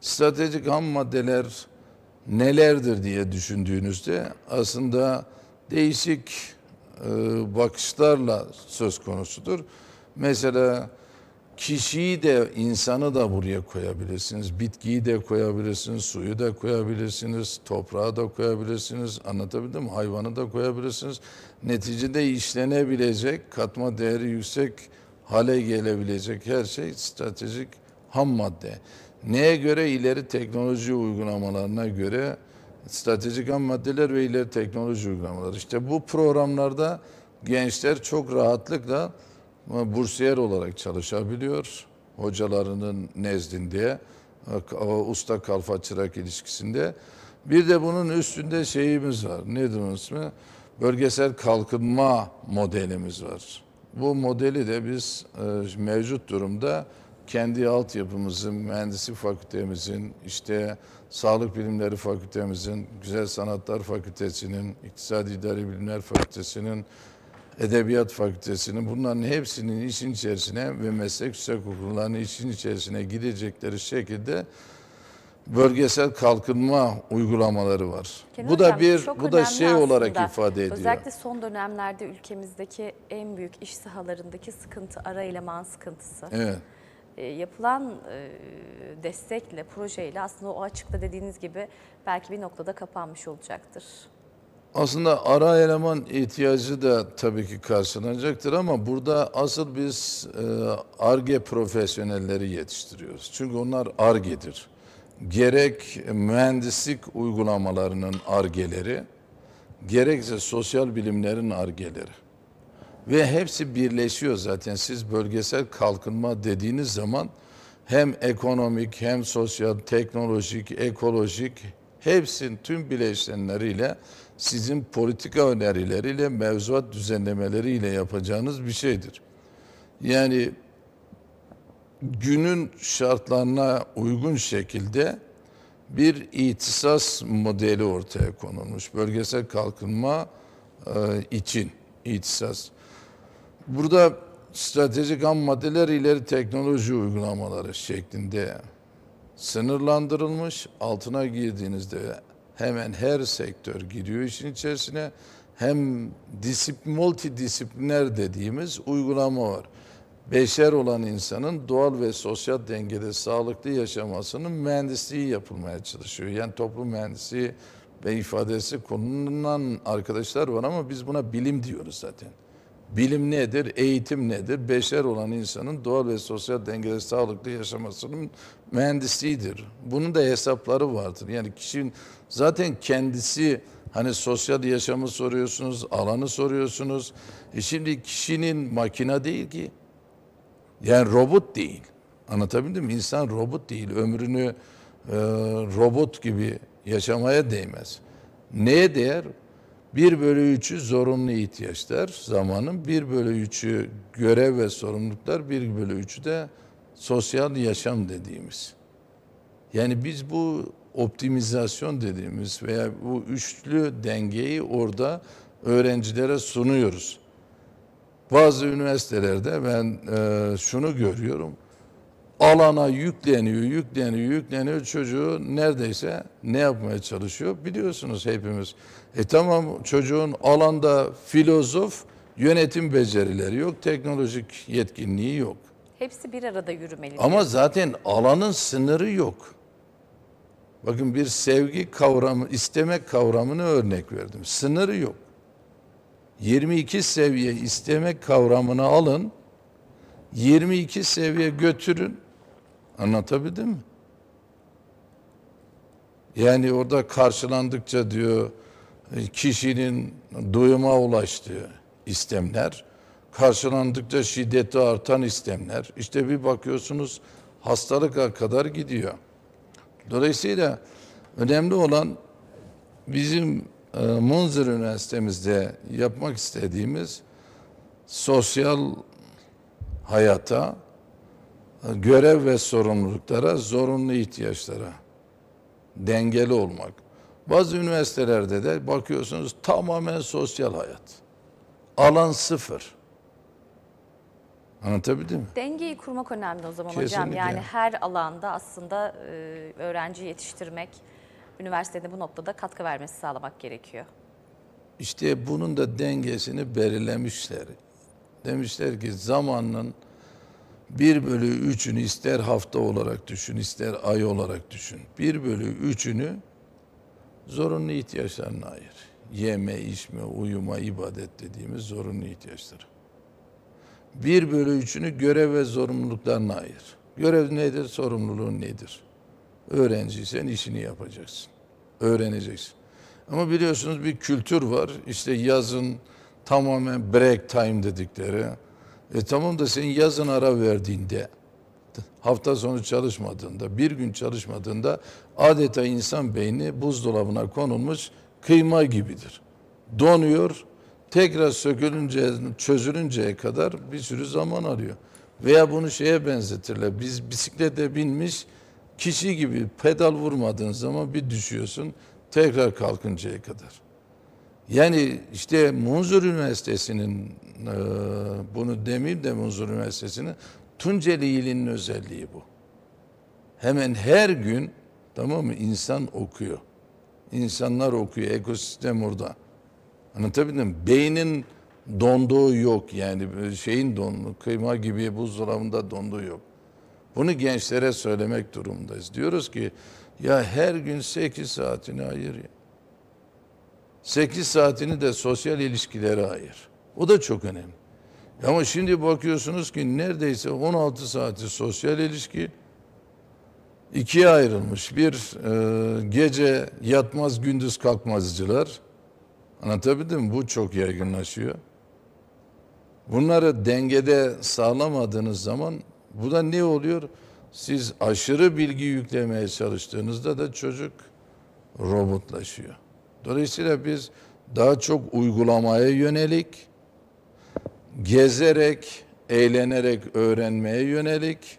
Stratejik ham maddeler nelerdir diye düşündüğünüzde aslında değişik e, bakışlarla söz konusudur. Mesela kişiyi de insanı da buraya koyabilirsiniz. Bitkiyi de koyabilirsiniz, suyu da koyabilirsiniz, toprağı da koyabilirsiniz. Anlatabildim mi? Hayvanı da koyabilirsiniz. Neticede işlenebilecek, katma değeri yüksek hale gelebilecek her şey stratejik ham madde. Neye göre? ileri teknoloji uygulamalarına göre stratejik ham maddeler ve ileri teknoloji uygulamaları. İşte bu programlarda gençler çok rahatlıkla bursiyer olarak çalışabiliyor. Hocalarının nezdinde, usta kalfa çırak ilişkisinde. Bir de bunun üstünde şeyimiz var. Nedir onun ismi? Bölgesel kalkınma modelimiz var. Bu modeli de biz e, mevcut durumda kendi altyapımızın, mühendislik fakültemizin, işte sağlık bilimleri fakültemizin, güzel sanatlar fakültesinin, iktisadi idari bilimler fakültesinin Edebiyat Fakültesini bunların hepsinin işin içerisine ve meslek yüksek okullarının işin içerisine gidecekleri şekilde bölgesel kalkınma uygulamaları var. Kenan bu hocam, da bir bu da şey aslında. olarak ifade ediyor. Özellikle son dönemlerde ülkemizdeki en büyük iş sahalarındaki sıkıntı ara eleman sıkıntısı. Evet. E, yapılan e, destekle, projeyle aslında o açıkta dediğiniz gibi belki bir noktada kapanmış olacaktır aslında ara eleman ihtiyacı da tabii ki karşılanacaktır ama burada asıl biz e, ARGE e, profesyonelleri yetiştiriyoruz. Çünkü onlar ARGE'dir. Gerek mühendislik uygulamalarının ARGE'leri, gerekse sosyal bilimlerin ARGE'leri. Ve hepsi birleşiyor zaten. Siz bölgesel kalkınma dediğiniz zaman hem ekonomik hem sosyal, teknolojik, ekolojik hepsinin tüm bileşenleriyle sizin politika önerileriyle, mevzuat düzenlemeleriyle yapacağınız bir şeydir. Yani günün şartlarına uygun şekilde bir itisas modeli ortaya konulmuş. Bölgesel kalkınma e, için itisas. Burada stratejik ham maddeler ileri teknoloji uygulamaları şeklinde sınırlandırılmış. Altına girdiğinizde hemen her sektör giriyor işin içerisine. Hem disip, multidisipliner dediğimiz uygulama var. Beşer olan insanın doğal ve sosyal dengede sağlıklı yaşamasının mühendisliği yapılmaya çalışıyor. Yani toplum mühendisliği ve ifadesi kullanılan arkadaşlar var ama biz buna bilim diyoruz zaten. Bilim nedir, eğitim nedir? Beşer olan insanın doğal ve sosyal dengede sağlıklı yaşamasının mühendisliğidir. Bunun da hesapları vardır. Yani kişinin zaten kendisi hani sosyal yaşamı soruyorsunuz, alanı soruyorsunuz. E şimdi kişinin makina değil ki. Yani robot değil. Anlatabildim mi? İnsan robot değil. Ömrünü e, robot gibi yaşamaya değmez. Neye değer? 1 bölü 3'ü zorunlu ihtiyaçlar zamanın, 1 bölü 3'ü görev ve sorumluluklar, 1 bölü 3'ü de sosyal yaşam dediğimiz. Yani biz bu optimizasyon dediğimiz veya bu üçlü dengeyi orada öğrencilere sunuyoruz. Bazı üniversitelerde ben e, şunu görüyorum. Alana yükleniyor, yükleniyor, yükleniyor. Çocuğu neredeyse ne yapmaya çalışıyor biliyorsunuz hepimiz. E tamam çocuğun alanda filozof yönetim becerileri yok, teknolojik yetkinliği yok. Hepsi bir arada yürümeli. Ama zaten alanın sınırı yok. Bakın bir sevgi kavramı, istemek kavramını örnek verdim. Sınırı yok. 22 seviye istemek kavramını alın. 22 seviye götürün. Anlatabildim mi? Yani orada karşılandıkça diyor e, kişinin duyuma ulaştığı istemler, karşılandıkça şiddeti artan istemler. İşte bir bakıyorsunuz hastalığa kadar gidiyor. Dolayısıyla önemli olan bizim e, Munzur Üniversitemizde yapmak istediğimiz sosyal hayata, e, görev ve sorumluluklara, zorunlu ihtiyaçlara dengeli olmak. Bazı üniversitelerde de bakıyorsunuz tamamen sosyal hayat. Alan sıfır. Anlatabildim mi? Dengeyi kurmak önemli o zaman Kesinlikle. hocam. Yani her alanda aslında e, öğrenci yetiştirmek, üniversitede bu noktada katkı vermesi sağlamak gerekiyor. İşte bunun da dengesini belirlemişler. Demişler ki zamanın bir bölü üçünü ister hafta olarak düşün, ister ay olarak düşün. Bir bölü üçünü zorunlu ihtiyaçlarına ayır. Yeme, içme, uyuma, ibadet dediğimiz zorunlu ihtiyaçları. Bir bölü üçünü görev ve sorumluluklarına ayır. Görev nedir, sorumluluğun nedir? Öğrenciysen işini yapacaksın. Öğreneceksin. Ama biliyorsunuz bir kültür var. İşte yazın tamamen break time dedikleri. E tamam da senin yazın ara verdiğinde yaptı. Hafta sonu çalışmadığında, bir gün çalışmadığında adeta insan beyni buzdolabına konulmuş kıyma gibidir. Donuyor, tekrar sökülünce, çözülünceye kadar bir sürü zaman arıyor. Veya bunu şeye benzetirler. Biz bisiklete binmiş kişi gibi pedal vurmadığın zaman bir düşüyorsun tekrar kalkıncaya kadar. Yani işte Munzur Üniversitesi'nin bunu demeyeyim de Munzur Üniversitesi'nin Tunceli ilinin özelliği bu. Hemen her gün tamam mı insan okuyor. İnsanlar okuyor. Ekosistem orada. Anlatabildim mi? Beynin donduğu yok yani şeyin donlu kıyma gibi buzdolabında donduğu yok. Bunu gençlere söylemek durumundayız. Diyoruz ki ya her gün 8 saatini ayır ya. 8 saatini de sosyal ilişkilere ayır. O da çok önemli. Ama şimdi bakıyorsunuz ki neredeyse 16 saati sosyal ilişki ikiye ayrılmış. Bir e, gece yatmaz gündüz kalkmazcılar. Anlatabildim mi? Bu çok yaygınlaşıyor. Bunları dengede sağlamadığınız zaman bu da ne oluyor? Siz aşırı bilgi yüklemeye çalıştığınızda da çocuk robotlaşıyor. Dolayısıyla biz daha çok uygulamaya yönelik gezerek, eğlenerek öğrenmeye yönelik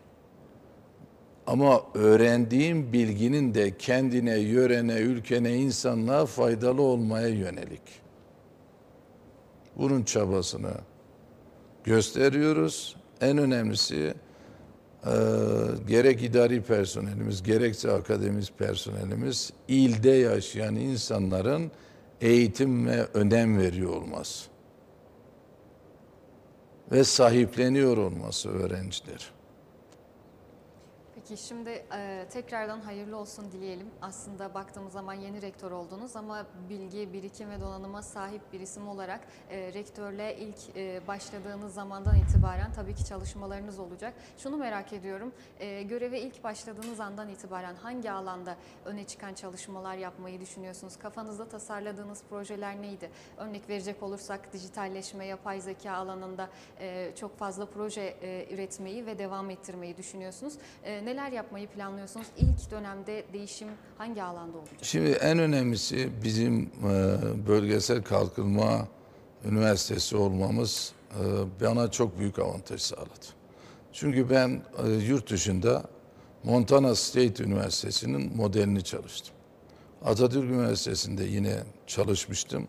ama öğrendiğim bilginin de kendine, yörene, ülkene, insanlığa faydalı olmaya yönelik. Bunun çabasını gösteriyoruz. En önemlisi e, gerek idari personelimiz, gerekse akademik personelimiz ilde yaşayan insanların eğitime önem veriyor olması ve sahipleniyor olması öğrenciler. Peki şimdi e, tekrardan hayırlı olsun dileyelim. Aslında baktığımız zaman yeni rektör oldunuz ama bilgi, birikim ve donanıma sahip bir isim olarak e, rektörle ilk e, başladığınız zamandan itibaren tabii ki çalışmalarınız olacak. Şunu merak ediyorum, e, göreve ilk başladığınız andan itibaren hangi alanda öne çıkan çalışmalar yapmayı düşünüyorsunuz? Kafanızda tasarladığınız projeler neydi? Örnek verecek olursak dijitalleşme, yapay zeka alanında e, çok fazla proje e, üretmeyi ve devam ettirmeyi düşünüyorsunuz. E, neler neler yapmayı planlıyorsunuz? İlk dönemde değişim hangi alanda olacak? Şimdi en önemlisi bizim e, bölgesel kalkınma üniversitesi olmamız e, bana çok büyük avantaj sağladı. Çünkü ben e, yurt dışında Montana State Üniversitesi'nin modelini çalıştım. Atatürk Üniversitesi'nde yine çalışmıştım.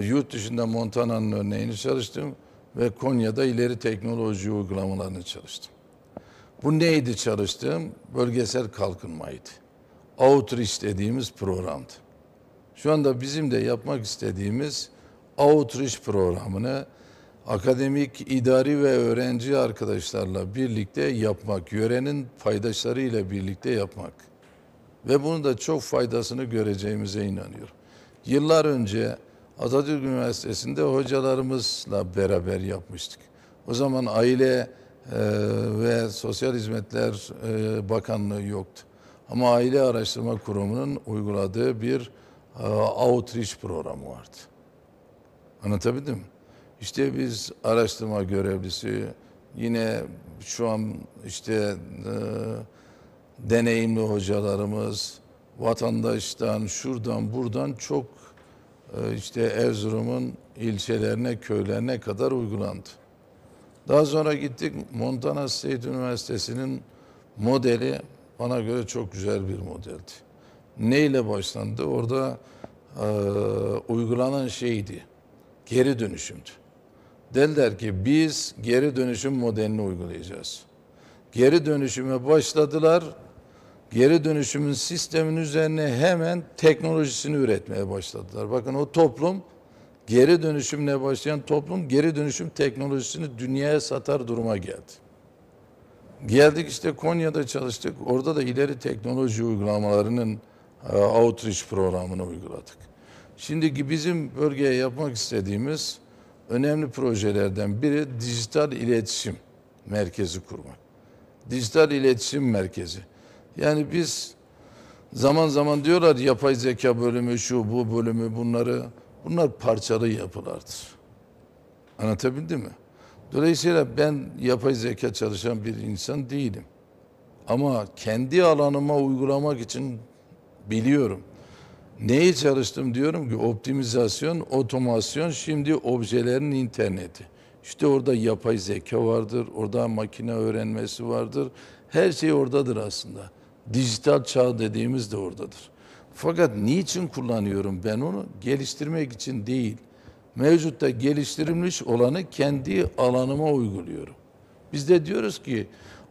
Yurt dışında Montana'nın örneğini çalıştım ve Konya'da ileri teknoloji uygulamalarını çalıştım. Bu neydi çalıştığım? Bölgesel kalkınmaydı. Outreach dediğimiz programdı. Şu anda bizim de yapmak istediğimiz Outreach programını akademik, idari ve öğrenci arkadaşlarla birlikte yapmak, yörenin paydaşları ile birlikte yapmak. Ve bunu da çok faydasını göreceğimize inanıyorum. Yıllar önce Atatürk Üniversitesi'nde hocalarımızla beraber yapmıştık. O zaman aile ee, ve Sosyal Hizmetler e, Bakanlığı yoktu. Ama Aile Araştırma Kurumu'nun uyguladığı bir e, outreach programı vardı. Anlatabildim mi? İşte biz araştırma görevlisi yine şu an işte e, deneyimli hocalarımız vatandaştan şuradan buradan çok e, işte Erzurum'un ilçelerine köylerine kadar uygulandı. Daha sonra gittik Montana State Üniversitesi'nin modeli bana göre çok güzel bir modeldi. Ne ile başlandı? Orada e, uygulanan şeydi. Geri dönüşümdü. Dediler ki biz geri dönüşüm modelini uygulayacağız. Geri dönüşüme başladılar. Geri dönüşümün sistemin üzerine hemen teknolojisini üretmeye başladılar. Bakın o toplum geri dönüşümle başlayan toplum geri dönüşüm teknolojisini dünyaya satar duruma geldi. Geldik işte Konya'da çalıştık. Orada da ileri teknoloji uygulamalarının e, outreach programını uyguladık. Şimdiki bizim bölgeye yapmak istediğimiz önemli projelerden biri dijital iletişim merkezi kurmak. Dijital iletişim merkezi. Yani biz zaman zaman diyorlar yapay zeka bölümü şu bu bölümü bunları Bunlar parçalı yapılardır. Anlatabildim mi? Dolayısıyla ben yapay zeka çalışan bir insan değilim. Ama kendi alanıma uygulamak için biliyorum. Neyi çalıştım diyorum ki optimizasyon, otomasyon, şimdi objelerin interneti. İşte orada yapay zeka vardır, orada makine öğrenmesi vardır. Her şey oradadır aslında. Dijital çağ dediğimiz de oradadır. Fakat niçin kullanıyorum ben onu? Geliştirmek için değil. Mevcutta geliştirilmiş olanı kendi alanıma uyguluyorum. Biz de diyoruz ki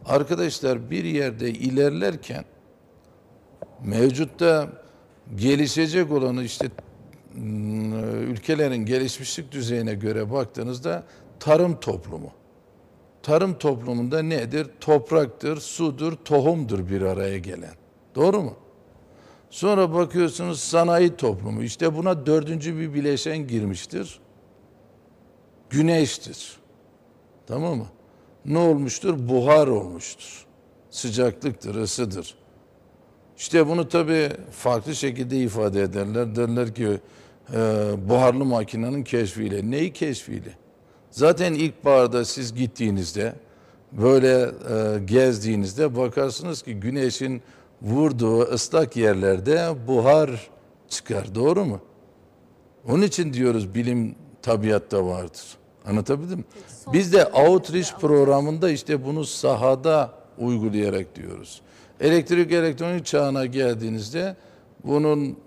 arkadaşlar bir yerde ilerlerken mevcutta gelişecek olanı işte ıı, ülkelerin gelişmişlik düzeyine göre baktığınızda tarım toplumu. Tarım toplumunda nedir? Topraktır, sudur, tohumdur bir araya gelen. Doğru mu? Sonra bakıyorsunuz sanayi toplumu. İşte buna dördüncü bir bileşen girmiştir. Güneştir. Tamam mı? Ne olmuştur? Buhar olmuştur. Sıcaklıktır, ısıdır. İşte bunu tabii farklı şekilde ifade ederler. Derler ki e, buharlı makinenin keşfiyle. Neyi keşfiyle? Zaten ilkbaharda siz gittiğinizde böyle e, gezdiğinizde bakarsınız ki güneşin vurduğu ıslak yerlerde buhar çıkar. Doğru mu? Onun için diyoruz bilim tabiatta vardır. Anlatabildim mi? Biz de outreach programında işte bunu sahada uygulayarak diyoruz. Elektrik elektronik çağına geldiğinizde bunun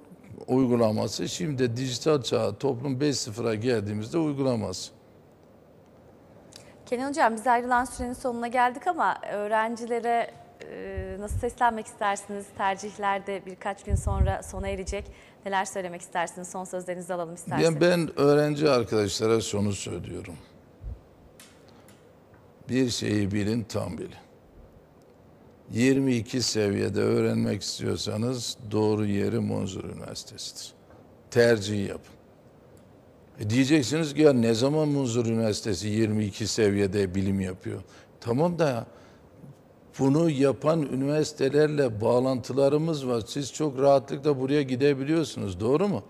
uygulaması şimdi dijital çağa toplum 5.0'a geldiğimizde uygulaması. Kenan Hocam biz ayrılan sürenin sonuna geldik ama öğrencilere ee, nasıl seslenmek istersiniz? Tercihlerde birkaç gün sonra sona erecek. Neler söylemek istersiniz? Son sözlerinizi alalım isterseniz. Yani ben öğrenci arkadaşlara şunu söylüyorum. Bir şeyi bilin tam bilin. 22 seviyede öğrenmek istiyorsanız doğru yeri Munzur Üniversitesi'dir. Tercih yapın. E diyeceksiniz ki ya ne zaman Munzur Üniversitesi 22 seviyede bilim yapıyor? Tamam da bunu yapan üniversitelerle bağlantılarımız var. Siz çok rahatlıkla buraya gidebiliyorsunuz doğru mu?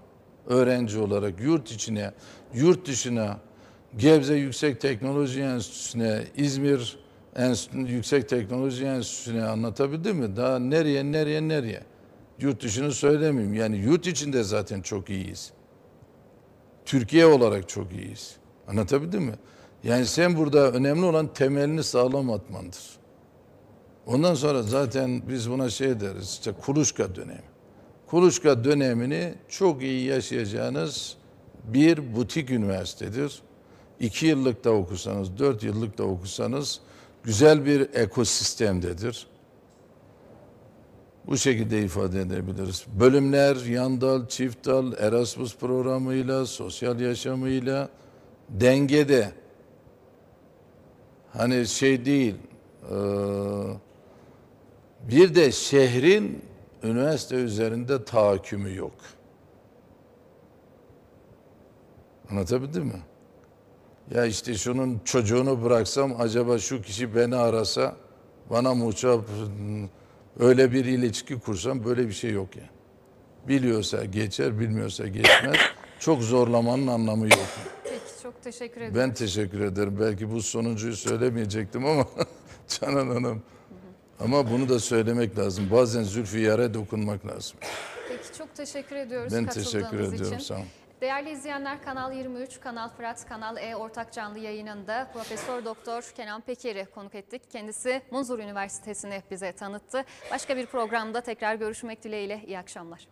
Öğrenci olarak yurt içine, yurt dışına, Gebze Yüksek Teknoloji Enstitüsü'ne, İzmir Enstitü, Yüksek Teknoloji Enstitüsü'ne anlatabildim mi? Daha nereye, nereye, nereye? Yurt dışını söylemeyeyim. Yani yurt içinde zaten çok iyiyiz. Türkiye olarak çok iyiyiz. Anlatabildim mi? Yani sen burada önemli olan temelini sağlam atmandır. Ondan sonra zaten biz buna şey deriz işte kuluçka dönemi. Kuluçka dönemini çok iyi yaşayacağınız bir butik üniversitedir. İki yıllık da okusanız, dört yıllık da okusanız güzel bir ekosistemdedir. Bu şekilde ifade edebiliriz. Bölümler yan dal, çift dal, Erasmus programıyla, sosyal yaşamıyla dengede. Hani şey değil, e, bir de şehrin üniversite üzerinde tahakkümü yok. Anlatabildim mi? Ya işte şunun çocuğunu bıraksam acaba şu kişi beni arasa bana muça öyle bir ilişki kursam böyle bir şey yok yani. Biliyorsa geçer, bilmiyorsa geçmez. Çok zorlamanın anlamı yok. Peki çok teşekkür ederim. Ben teşekkür ederim. Belki bu sonuncuyu söylemeyecektim ama Canan Hanım ama bunu da söylemek lazım. Bazen zülfiyara dokunmak lazım. Peki çok teşekkür ediyoruz Ben katıldığınız teşekkür ediyorum. Için. Sağ olun. Değerli izleyenler Kanal 23, Kanal Fırat, Kanal E ortak canlı yayınında Profesör Doktor Kenan Peker'i konuk ettik. Kendisi Munzur Üniversitesi'ni bize tanıttı. Başka bir programda tekrar görüşmek dileğiyle iyi akşamlar.